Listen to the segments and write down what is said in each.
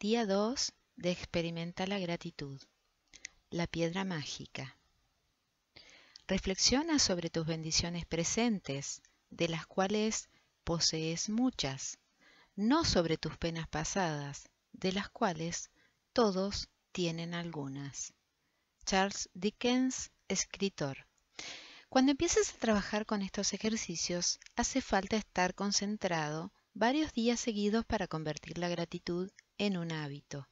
Día 2 de Experimenta la gratitud. La piedra mágica. Reflexiona sobre tus bendiciones presentes, de las cuales posees muchas, no sobre tus penas pasadas, de las cuales todos tienen algunas. Charles Dickens, escritor. Cuando empieces a trabajar con estos ejercicios, hace falta estar concentrado varios días seguidos para convertir la gratitud en un hábito.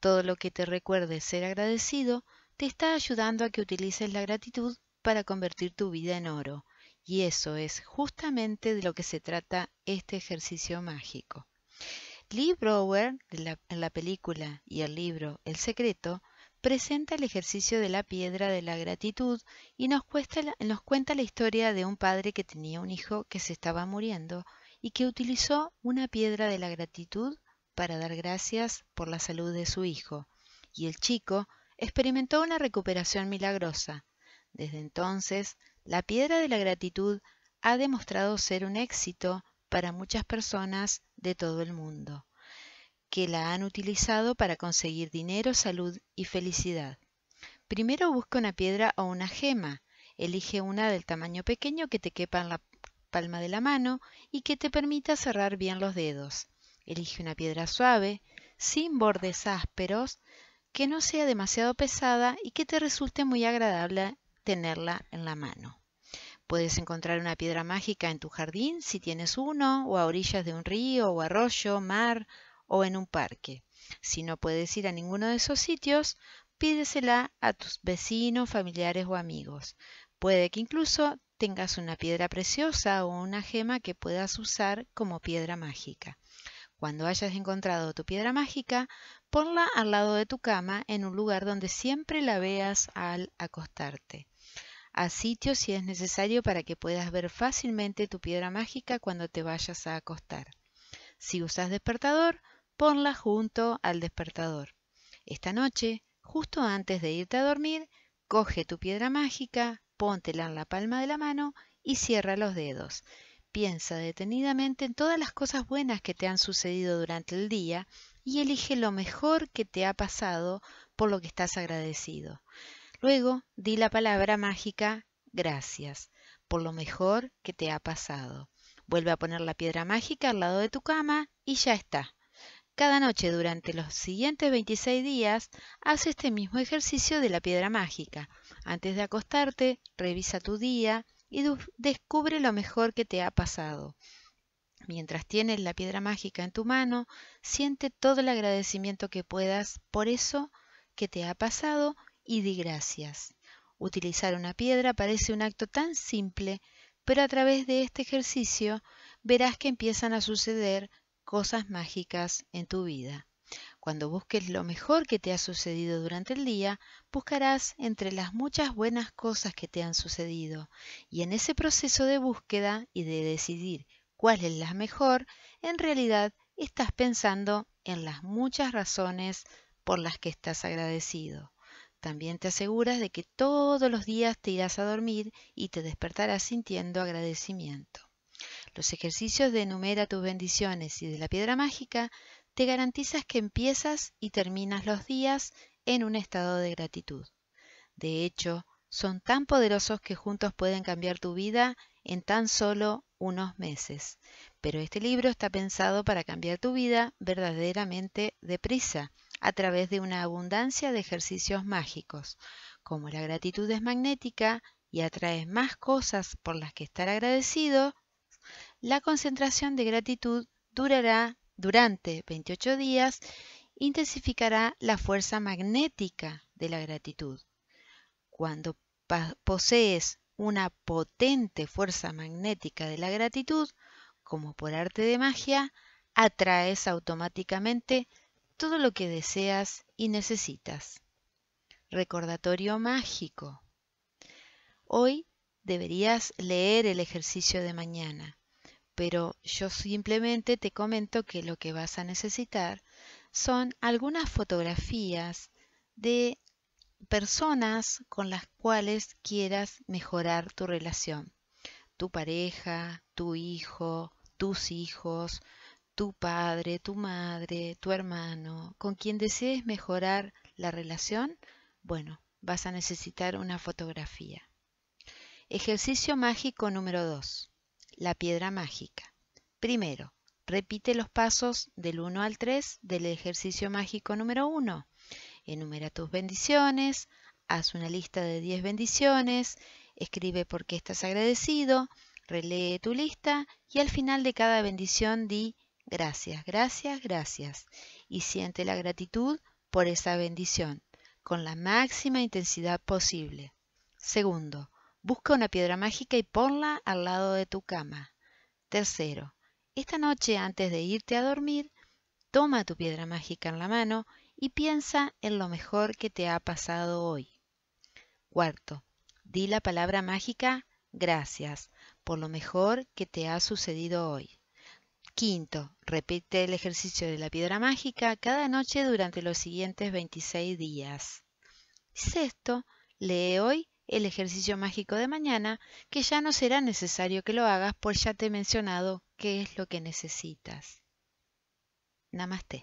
Todo lo que te recuerde ser agradecido te está ayudando a que utilices la gratitud para convertir tu vida en oro. Y eso es justamente de lo que se trata este ejercicio mágico. Lee Brower, en la, película y el libro El Secreto, presenta el ejercicio de la piedra de la gratitud y nos, cuenta la historia de un padre que tenía un hijo que se estaba muriendo y que utilizó una piedra de la gratitud para dar gracias por la salud de su hijo, y el chico experimentó una recuperación milagrosa. Desde entonces, la piedra de la gratitud ha demostrado ser un éxito para muchas personas de todo el mundo, que la han utilizado para conseguir dinero, salud y felicidad. Primero busca una piedra o una gema, elige una del tamaño pequeño que te quepa en la palma de la mano y que te permita cerrar bien los dedos. Elige una piedra suave, sin bordes ásperos, que no sea demasiado pesada y que te resulte muy agradable tenerla en la mano. Puedes encontrar una piedra mágica en tu jardín si tienes uno, o a orillas de un río, o arroyo, mar, o en un parque. Si no puedes ir a ninguno de esos sitios, pídesela a tus vecinos, familiares o amigos. Puede que incluso tengas una piedra preciosa o una gema que puedas usar como piedra mágica. Cuando hayas encontrado tu piedra mágica, ponla al lado de tu cama en un lugar donde siempre la veas al acostarte. A sitio si es necesario para que puedas ver fácilmente tu piedra mágica cuando te vayas a acostar. Si usas despertador, ponla junto al despertador. Esta noche, justo antes de irte a dormir, coge tu piedra mágica, póntela en la palma de la mano y cierra los dedos piensa detenidamente en todas las cosas buenas que te han sucedido durante el día y elige lo mejor que te ha pasado por lo que estás agradecido. Luego, di la palabra mágica gracias por lo mejor que te ha pasado. Vuelve a poner la piedra mágica al lado de tu cama y ya está. Cada noche durante los siguientes 26 días, haz este mismo ejercicio de la piedra mágica. Antes de acostarte, revisa tu día, y descubre lo mejor que te ha pasado. Mientras tienes la piedra mágica en tu mano, siente todo el agradecimiento que puedas por eso que te ha pasado y di gracias. Utilizar una piedra parece un acto tan simple, pero a través de este ejercicio verás que empiezan a suceder cosas mágicas en tu vida. Cuando busques lo mejor que te ha sucedido durante el día, buscarás entre las muchas buenas cosas que te han sucedido. Y en ese proceso de búsqueda y de decidir cuál es la mejor, en realidad estás pensando en las muchas razones por las que estás agradecido. También te aseguras de que todos los días te irás a dormir y te despertarás sintiendo agradecimiento. Los ejercicios de enumera tus bendiciones y de la piedra mágica te garantizas que empiezas y terminas los días en un estado de gratitud. De hecho, son tan poderosos que juntos pueden cambiar tu vida en tan solo unos meses. Pero este libro está pensado para cambiar tu vida verdaderamente deprisa, a través de una abundancia de ejercicios mágicos. Como la gratitud es magnética y atraes más cosas por las que estar agradecido, la concentración de gratitud durará durante 28 días intensificará la fuerza magnética de la gratitud. Cuando posees una potente fuerza magnética de la gratitud, como por arte de magia, atraes automáticamente todo lo que deseas y necesitas. Recordatorio mágico. Hoy deberías leer el ejercicio de mañana pero yo simplemente te comento que lo que vas a necesitar son algunas fotografías de personas con las cuales quieras mejorar tu relación. Tu pareja, tu hijo, tus hijos, tu padre, tu madre, tu hermano, con quien desees mejorar la relación, bueno, vas a necesitar una fotografía. Ejercicio mágico número 2. La piedra mágica. Primero, repite los pasos del 1 al 3 del ejercicio mágico número 1. Enumera tus bendiciones, haz una lista de 10 bendiciones, escribe por qué estás agradecido, relee tu lista y al final de cada bendición di gracias, gracias, gracias y siente la gratitud por esa bendición con la máxima intensidad posible. Segundo, Busca una piedra mágica y ponla al lado de tu cama. Tercero, esta noche antes de irte a dormir, toma tu piedra mágica en la mano y piensa en lo mejor que te ha pasado hoy. Cuarto, di la palabra mágica gracias por lo mejor que te ha sucedido hoy. Quinto, repite el ejercicio de la piedra mágica cada noche durante los siguientes 26 días. Sexto, lee hoy el ejercicio mágico de mañana, que ya no será necesario que lo hagas, por ya te he mencionado qué es lo que necesitas. Namaste.